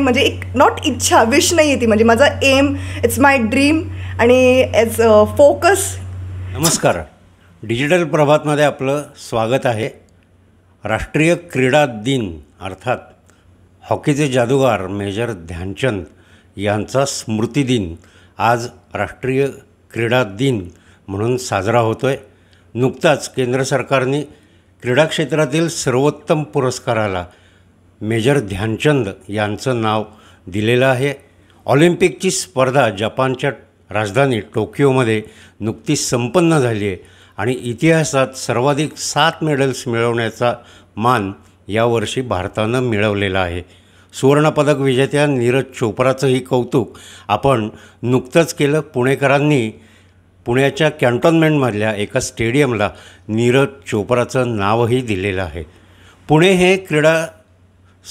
म्हणजे एक नॉट इच्छा विश नाही आहे ती म्हणजे माझा एम इट्स माय ड्रीम आणि एज फोकस नमस्कार डिजिटल प्रभातमध्ये आपलं स्वागत आहे राष्ट्रीय क्रीडा दिन अर्थात हॉकीचे जादूगार मेजर ध्यानचंद यांचा स्मृती दिन आज राष्ट्रीय क्रीडा दिन म्हणून साजरा होतो आहे नुकताच केंद्र सरकारने क्रीडा क्षेत्रातील सर्वोत्तम पुरस्काराला मेजर ध्यानचंद यांचं नाव दिलेलं आहे ऑलिम्पिकची स्पर्धा जपानच्या राजधानी टोकियोमध्ये नुकतीच संपन्न झाली आहे आणि इतिहासात सर्वाधिक सात मेडल्स मिळवण्याचा मान यावर्षी भारतानं मिळवलेला आहे सुवर्णपदक विजेत्या नीरज चोप्राचंही कौतुक आपण नुकतंच केलं पुणेकरांनी पुण्याच्या कॅन्टोन्मेंटमधल्या एका स्टेडियमला नीरज चोप्राचं नावही दिलेलं आहे पुणे हे क्रीडा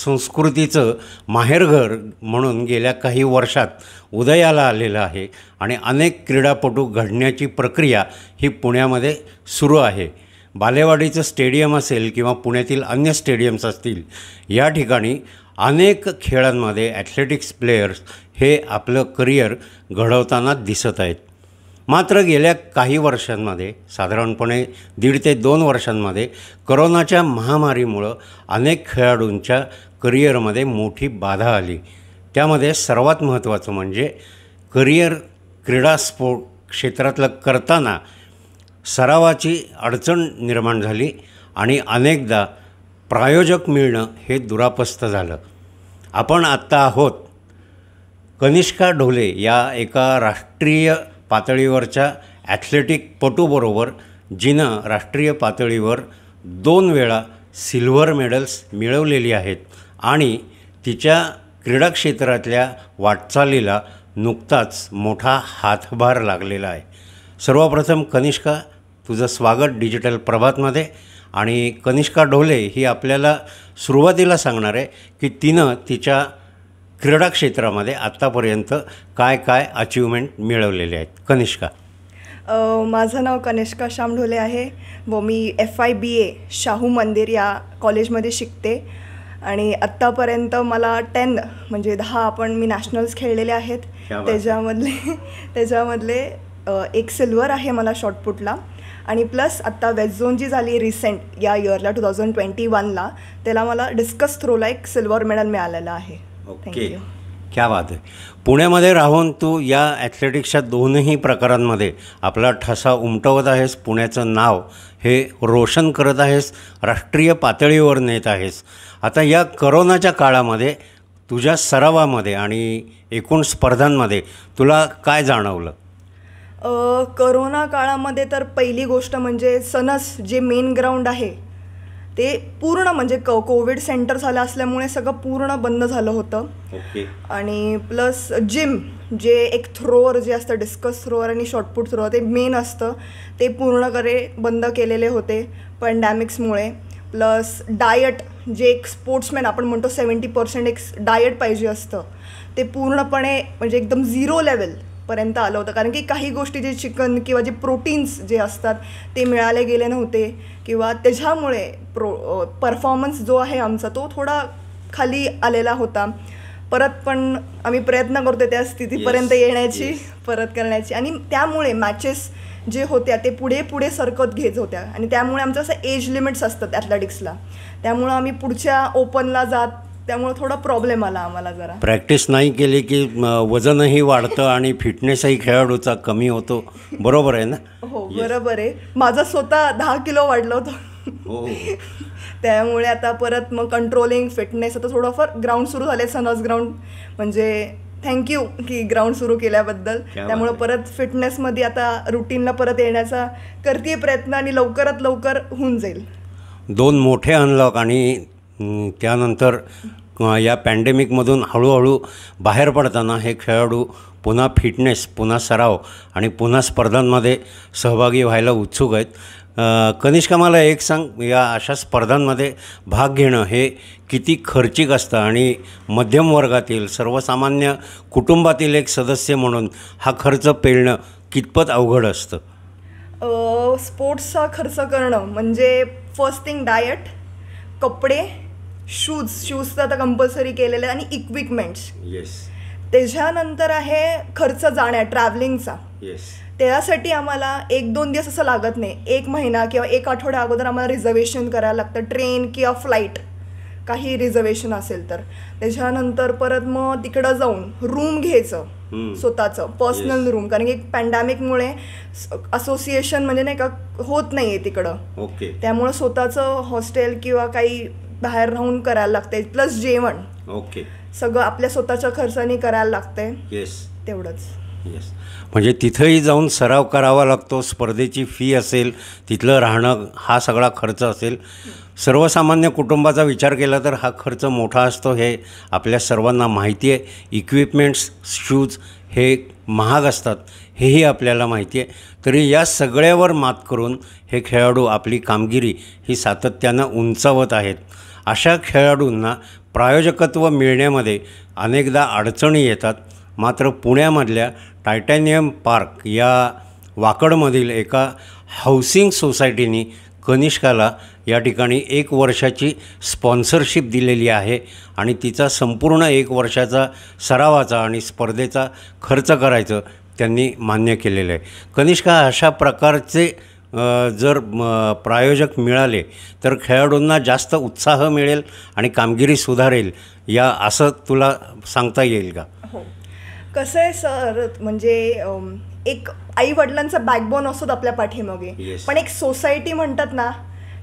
संस्कृतीचं माहेरघर म्हणून गेल्या काही वर्षात उदयाला आलेलं आहे आणि अनेक क्रीडापटू घडण्याची प्रक्रिया ही पुण्यामध्ये सुरू आहे बालेवाडीचं स्टेडियम असेल किंवा पुण्यातील अन्य स्टेडियम्स असतील या ठिकाणी अनेक खेळांमध्ये ॲथलेटिक्स प्लेयर्स हे आपलं करिअर घडवताना दिसत आहेत मात्र गेल्या काही वर्षांमध्ये साधारणपणे दीड ते दोन वर्षांमध्ये करोनाच्या महामारीमुळं अनेक खेळाडूंच्या करिअरमध्ये मोठी बाधा आली त्यामध्ये सर्वात महत्त्वाचं म्हणजे करिअर क्रीडा स्पोर्ट क्षेत्रातलं करताना सरावाची अडचण निर्माण झाली आणि अनेकदा प्रायोजक मिळणं हे दुरापस्त झालं आपण आत्ता आहोत कनिष्का ढोले या एका राष्ट्रीय पातळीवरच्या पटूबरोबर जिनं राष्ट्रीय पातळीवर दोन वेळा सिल्व्हर मेडल्स मिळवलेली आहेत आणि तिच्या क्रीडा क्षेत्रातल्या वाटचालीला नुकताच मोठा हातभार लागलेला आहे सर्वप्रथम कनिष्का तुझं स्वागत डिजिटल प्रभातमध्ये आणि कनिष्का ढोले ही आपल्याला सुरुवातीला सांगणार आहे की तिनं तिच्या क्रीडा क्षेत्रामध्ये आत्तापर्यंत काय काय अचिव्हमेंट मिळवलेले आहेत कनिष्का माझं नाव कनिष्का श्याम ढोले आहे व मी F I B A Shahu Mandir या कॉलेजमध्ये शिकते आणि आत्तापर्यंत मला टेन म्हणजे दहा आपण मी नॅशनल्स खेळलेले आहेत त्याच्यामधले त्याच्यामधले एक सिल्वर आहे मला शॉर्टपुटला आणि प्लस आत्ता वेस्ट झोन जी झाली रिसेंट या इयरला टू थाउजंड ट्वेंटी वनला त्याला मला डिस्कस थ्रोला एक सिल्वर मेडल मिळालेलं आहे ओके क्या बात आहे पुण्यामध्ये राहून तू या ॲथलेटिक्सच्या दोनही प्रकारांमध्ये आपला ठसा उमटवत आहेस पुण्याचं नाव हे रोशन करत आहेस राष्ट्रीय पातळीवर नेत आहेस आता या करोनाच्या काळामध्ये तुझ्या सरावामध्ये आणि एकूण स्पर्धांमध्ये तुला काय जाणवलं करोना काळामध्ये तर पहिली गोष्ट म्हणजे सनस जे मेन ग्राउंड आहे ते पूर्ण म्हणजे क कोविड सेंटर झालं असल्यामुळे सगळं पूर्ण बंद झालं होतं आणि प्लस जिम जे एक थ्रोअर जे असतं डिस्कस थ्रोअर आणि शॉर्टपुट थ्रोअर ते मेन असतं ते पूर्णकडे बंद केलेले होते पॅन्डॅमिक्समुळे प्लस डायट जे एक स्पोर्ट्समॅन आपण म्हणतो सेवन्टी पर्सेंट एक डायट पाहिजे असतं ते पूर्णपणे म्हणजे एकदम झिरो लेवल पर्यंत आलं होतं कारण की काही गोष्टी जे चिकन किंवा जे प्रोटीन्स जे असतात ते मिळाले गेले नव्हते किंवा त्याच्यामुळे प्रो परफॉर्मन्स जो आहे आमचा तो थोडा खाली आलेला होता परत पण आम्ही प्रयत्न करतो त्या स्थितीपर्यंत येण्याची yes. परत करण्याची आणि त्यामुळे मॅचेस जे होत्या ते पुढे पुढे सरकत घेत होत्या आणि त्यामुळे आमचं असं एज लिमिट्स असतात ॲथलेटिक्सला त्यामुळं आम्ही पुढच्या ओपनला जात त्यामुळे थोडा प्रॉब्लेम आला आम्हाला जरा प्रॅक्टिस नाही केली की वजनही वाढतं आणि फिटनेसही खेळाडूचा कमी होतो बरोबर आहे ना हो बरोबर आहे माझा स्वतः दहा किलो वाढलं होतं हो. त्यामुळे आता परत मग कंट्रोलिंग फिटनेस आता थोडंफार ग्राउंड सुरू झाले सनस ग्राउंड म्हणजे थँक्यू की ग्राउंड सुरू केल्याबद्दल त्यामुळे परत फिटनेसमध्ये आता रुटीनला परत येण्याचा करते प्रयत्न आणि लवकरात लवकर होऊन जाईल दोन मोठे अनलॉक आणि त्यानंतर या पॅन्डेमिकमधून हळूहळू बाहेर पडताना हे खेळाडू पुन्हा फिटनेस पुन्हा सराव आणि पुन्हा स्पर्धांमध्ये सहभागी व्हायला उत्सुक आहेत कनिष्का मला एक सांग या अशा स्पर्धांमध्ये भाग घेणं हे किती खर्चिक असतं आणि मध्यम वर्गातील सर्वसामान्य कुटुंबातील एक सदस्य म्हणून हा खर्च पेलणं कितपत अवघड असतं स्पोर्ट्सचा खर्च करणं म्हणजे फर्स्ट थिंग डायट कपडे शूज शूज तर आता कंपल्सरी केलेले आणि इक्विपमेंट्स त्याच्यानंतर आहे खर्च जाण्या ट्रॅव्हलिंगचा त्यासाठी आम्हाला एक दोन दिवस असं लागत नाही एक महिना किंवा एक आठवड्या अगोदर आम्हाला रिझर्वेशन करायला लागतं ट्रेन किंवा फ्लाईट काही रिझर्वेशन असेल तर त्याच्यानंतर परत मग तिकडं जाऊन रूम घ्यायचं स्वतःचं पर्सनल रूम कारण की पॅन्डॅमिकमुळे असोसिएशन म्हणजे नाही का होत नाहीये तिकडं ओके त्यामुळे स्वतःचं हॉस्टेल किंवा काही बाहेर राहून करायला लागते प्लस जेवण ओके सगळं आपल्या स्वतःच्या खर्चाने करायला लागते येस तेवढंच येस म्हणजे तिथंही जाऊन सराव करावा लागतो स्पर्धेची फी असेल तिथलं राहणं हा सगळा खर्च असेल सर्वसामान्य कुटुंबाचा विचार केला तर हा खर्च मोठा असतो हे आपल्या सर्वांना माहिती आहे इक्विपमेंट्स शूज हे महाग असतात हेही आपल्याला माहिती आहे तरी या सगळ्यावर मात करून हे खेळाडू आपली कामगिरी ही सातत्यानं उंचावत आहेत अशा खेळाडूंना प्रायोजकत्व मिळण्यामध्ये अनेकदा अडचणी येतात मात्र पुण्यामधल्या टायटॅनियम पार्क या वाकडमधील एका हाऊसिंग सोसायटीनी कनिष्काला या ठिकाणी एक वर्षाची स्पॉन्सरशिप दिलेली आहे आणि तिचा संपूर्ण एक वर्षाचा सरावाचा आणि स्पर्धेचा खर्च करायचं त्यांनी मान्य केलेलं आहे कनिष्का अशा प्रकारचे जर प्रायोजक मिळाले तर खेळाडूंना जास्त उत्साह मिळेल आणि कामगिरी सुधारेल या असं तुला सांगता येईल का हो कसं आहे सर म्हणजे एक आई वडिलांचा बॅकबोन असतो आपल्या पाठीमागे पण एक सोसायटी म्हणतात ना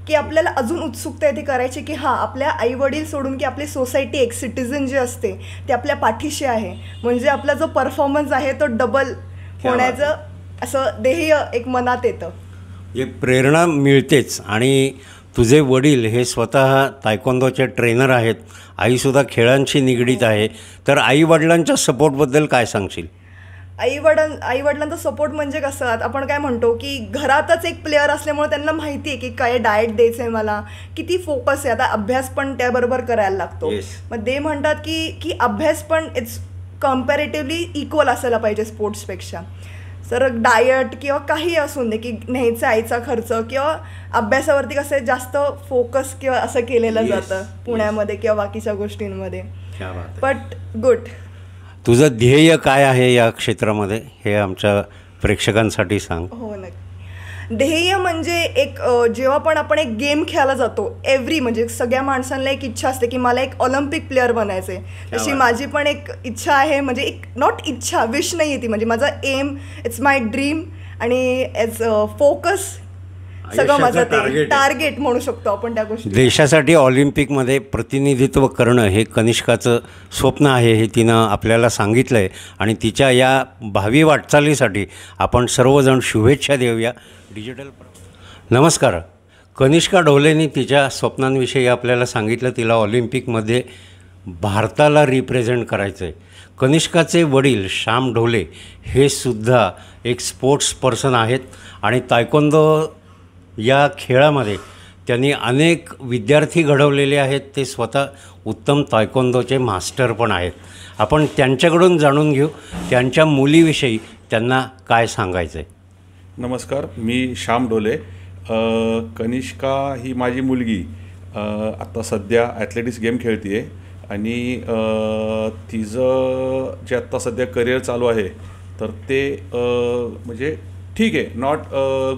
की आपल्याला अजून उत्सुकता येते करायची की हां आपल्या आई वडील सोडून की आपली सोसायटी एक सिटीजन जे असते ते आपल्या पाठीशी आहे म्हणजे आपला जो परफॉर्मन्स आहे तो डबल होण्याचं असं ध्येय एक मनात येतं एक प्रेरणा मिळतेच आणि तुझे वडील हे स्वतः तायकोंदोचे ट्रेनर आहेत आईसुद्धा खेळांशी निगडीत आहे तर आई आईवडिलांच्या सपोर्टबद्दल काय सांगशील आई आईवडिलांचा सपोर्ट म्हणजे कसं आपण काय म्हणतो की घरातच एक प्लेअर असल्यामुळे त्यांना माहिती आहे की काय डाएट द्यायचं आहे मला किती फोकस आहे आता अभ्यास पण त्याबरोबर करायला लागतो मग ते म्हणतात की की अभ्यास पण इट्स कम्पॅरेटिव्हली इक्वल असायला पाहिजे स्पोर्ट्सपेक्षा तर डायट किंवा काही असू दे की न्यायचा आईचा खर्च किंवा अभ्यासावरती कसं जास्त फोकस किंवा असं केलेलं जातं पुण्यामध्ये किंवा बाकीच्या गोष्टींमध्ये बट गुड तुझं ध्येय काय आहे या क्षेत्रामध्ये हे आमच्या प्रेक्षकांसाठी सांग हो नक्की ध्येय म्हणजे एक जेव्हा पण आपण एक गेम खेळायला जातो एव्हरी म्हणजे सगळ्या माणसांना एक इच्छा असते की मला एक ऑलिम्पिक प्लेअर बनायचं आहे तशी माझी पण एक इच्छा आहे म्हणजे एक नॉट इच्छा विश नाही आहे ती म्हणजे माझा एम इट्स माय ड्रीम आणि ॲज फोकस सगळं माझं टार्गेट टार्गेट म्हणू शकतो आपण त्या गोष्टी देशासाठी ऑलिम्पिकमध्ये प्रतिनिधित्व करणं हे कनिष्काचं स्वप्न आहे हे तिनं आपल्याला सांगितलं आहे आणि तिच्या या भावी वाटचालीसाठी आपण सर्वजण शुभेच्छा देऊया डिजिटल नमस्कार कनिष्का ढोलेनी तिच्या स्वप्नांविषयी आपल्याला सांगितलं तिला ऑलिम्पिकमध्ये भारताला रिप्रेझेंट करायचं आहे कनिष्काचे वडील श्याम ढोले हे सुद्धा एक स्पोर्ट्स पर्सन आहेत आणि तायकोंदो या खेळामध्ये त्यांनी अनेक विद्यार्थी घडवलेले आहेत ते स्वतः उत्तम तायकोंदोचे मास्टर पण आहेत आपण त्यांच्याकडून जाणून घेऊ त्यांच्या मुलीविषयी त्यांना काय सांगायचं आहे नमस्कार मी श्याम डोले कनिष्का ही माझी मुलगी आत्ता सध्या ॲथलेटिक्स गेम खेळते आहे आणि तिचं जे आत्ता सध्या करिअर चालू आहे तर ते म्हणजे ठीक आहे नॉट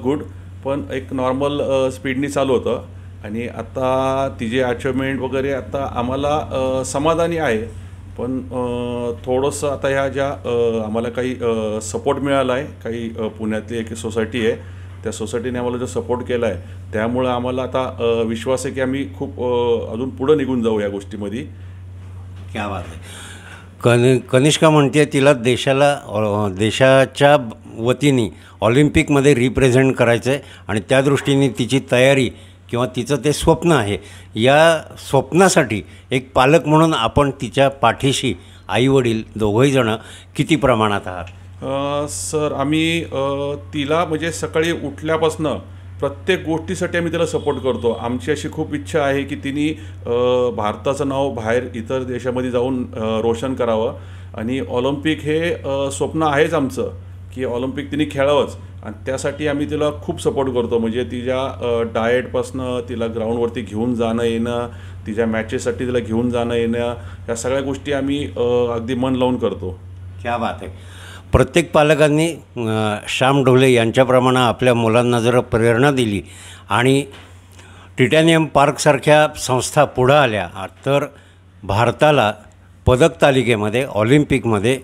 गुड पण एक नॉर्मल स्पीडनी चालू होतं आणि आता तिचे अचिव्हमेंट वगैरे आता आम्हाला समाधानी आहे पण थोडंसं आता ह्या ज्या आम्हाला काही सपोर्ट मिळाला आहे काही पुण्यातली एक सोसायटी आहे त्या सोसायटीने आम्हाला जो सपोर्ट केला आहे त्यामुळं आम्हाला आता विश्वास आहे की आम्ही खूप अजून पुढं निघून जाऊ या गोष्टीमध्ये क्या बात आहे कनि कनिष्का म्हणते तिला देशाला देशाच्या वतीने ऑलिम्पिकमध्ये रिप्रेझेंट करायचं आहे आणि त्या दृष्टीने तिची तयारी किंवा तिचं ते स्वप्न आहे या स्वप्नासाठी एक पालक म्हणून आपण तिच्या पाठीशी आईवडील दोघंही जणं किती प्रमाणात आहात सर आम्ही तिला म्हणजे सकाळी उठल्यापासनं प्रत्येक गोष्टीसाठी आम्ही तिला सपोर्ट करतो आमची अशी खूप इच्छा आहे की तिने भारताचं नाव बाहेर इतर देशामध्ये जाऊन रोशन करावं आणि ऑलिम्पिक हे स्वप्न आहेच आमचं की ऑलिम्पिक तिने खेळावंच आणि त्यासाठी आम्ही तिला खूप सपोर्ट करतो म्हणजे तिच्या डाएटपासनं तिला ग्राउंडवरती घेऊन जाणं येणं तिच्या मॅचेससाठी तिला घेऊन जाणं येणं या सगळ्या गोष्टी आम्ही अगदी मन लावून करतो क्या बात आहे प्रत्येक पालकांनी श्याम ढोले यांच्याप्रमाणे आपल्या मुलांना जर प्रेरणा दिली आणि टिटॅनियम पार्कसारख्या संस्था पुढं आल्या तर भारताला पदक तालिकेमध्ये ऑलिम्पिकमध्ये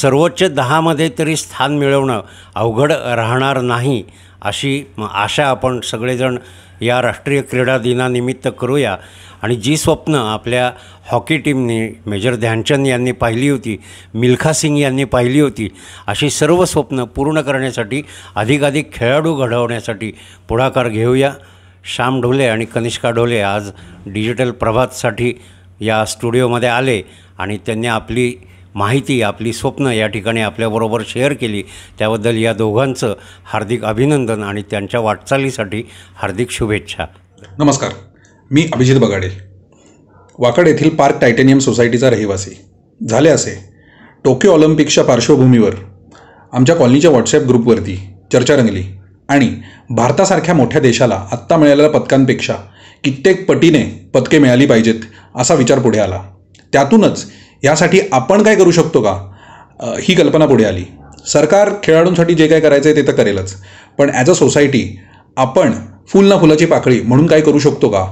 सर्वोच्च दहामध्ये तरी स्थान मिळवणं अवघड राहणार नाही अशी आशा आपण सगळेजण या राष्ट्रीय क्रीडा दिनानिमित्त करूया आणि जी स्वप्न आपल्या हॉकी टीमने मेजर ध्यानचंद यांनी पाहिली होती मिल्खा सिंग यांनी पाहिली होती अशी सर्व स्वप्न पूर्ण करण्यासाठी अधिकाधिक खेळाडू घडवण्यासाठी पुढाकार घेऊया श्याम ढोले आणि कनिष्का ढोले आज डिजिटल प्रभातसाठी या स्टुडिओमध्ये आले आणि त्यांनी आपली माहिती आपली स्वप्न या ठिकाणी आपल्याबरोबर शेअर केली त्याबद्दल या दोघांचं हार्दिक अभिनंदन आणि त्यांच्या वाटचालीसाठी हार्दिक शुभेच्छा नमस्कार मी अभिजित बगाडे वाकड येथील पार्क टायटेनियम सोसायटीचा रहिवासी झाले असे टोकियो ऑलिम्पिकच्या पार्श्वभूमीवर आमच्या कॉलनीच्या व्हॉट्सॲप ग्रुपवरती चर्चा रंगली आणि भारतासारख्या मोठ्या देशाला आत्ता मिळालेल्या पदकांपेक्षा कित्येक पटीने पदके मिळाली पाहिजेत असा विचार पुढे आला त्यातूनच यासाठी आपण काय करू शकतो का ही कल्पना पुढे आली सरकार खेळाडूंसाठी जे काय करायचं आहे ते तर करेलच पण ॲज अ सोसायटी आपण फुल ना फुलाची पाकळी म्हणून काय करू शकतो का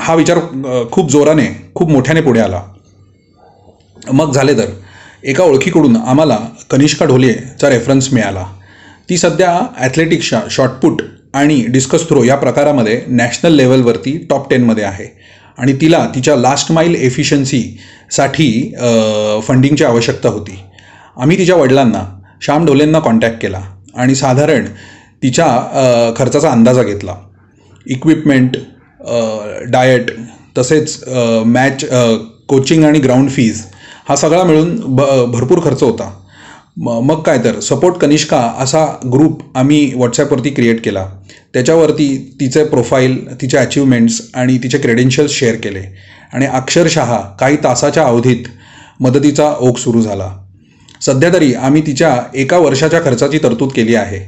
हा विचार खूप जोराने खूप मोठ्याने पुढे आला मग झाले तर एका ओळखीकडून आम्हाला कनिष्का ढोलेचा रेफरन्स मिळाला ती सध्या ॲथलेटिक्सच्या शॉर्टपुट आणि डिस्कस थ्रो या प्रकारामध्ये नॅशनल लेवलवरती टॉप टेनमध्ये आहे आणि तिला तिच्या लास्ट माईल साठी फंडिंगची आवश्यकता होती आम्ही तिच्या वडिलांना श्याम ढोलेंना कॉन्टॅक्ट केला आणि साधारण तिच्या खर्चाचा अंदाजा घेतला इक्विपमेंट डाएट तसेच मॅच कोचिंग आणि ग्राउंड फीज हा सगळा मिळून भ भरपूर खर्च होता मग काय तर सपोर्ट कनिष्का असा ग्रुप आम्ही व्हॉट्सॲपवरती क्रिएट केला त्याच्यावरती तिचे प्रोफाईल तिचे अचिव्हमेंट्स आणि तिचे क्रेडेन्शियल्स शेअर केले आणि अक्षरशः काही तासाच्या अवधीत मदतीचा ओघ सुरू झाला सध्या तरी आम्ही तिच्या एका वर्षाच्या खर्चाची तरतूद केली आहे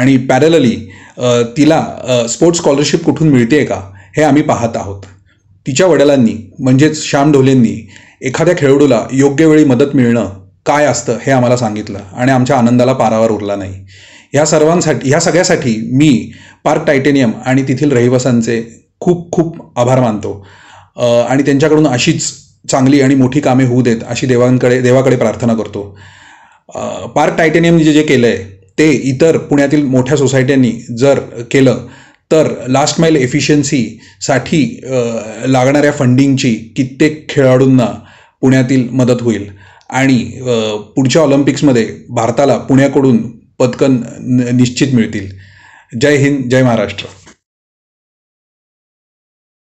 आणि पॅरलली तिला स्पोर्ट्स स्कॉलरशिप कुठून मिळते का हे आम्ही पाहत आहोत तिच्या वडिलांनी म्हणजेच श्याम ढोलेंनी एखाद्या खेळाडूला योग्य वेळी मदत मिळणं काय असतं हे आम्हाला सांगितलं आणि आमच्या आनंदाला पारावर उरला नाही ह्या सर्वांसाठी ह्या सगळ्यासाठी मी पार्क टायटेनियम आणि तेथील रहिवासांचे खूप खूप आभार मानतो आणि त्यांच्याकडून अशीच चांगली आणि मोठी कामे होऊ देत अशी देवांकडे देवाकडे प्रार्थना करतो पार्क टायटेनियमने जे जे केलं आहे ते इतर पुण्यातील मोठ्या सोसायट्यांनी जर केलं तर लास्ट माईल एफिशियन्सीसाठी लागणाऱ्या फंडिंगची कित्येक खेळाडूंना पुण्यातील मदत होईल आणि पुढच्या ऑलिम्पिक्समध्ये भारताला पुण्याकडून पदकं निश्चित मिळतील जय हिंद जय महाराष्ट्र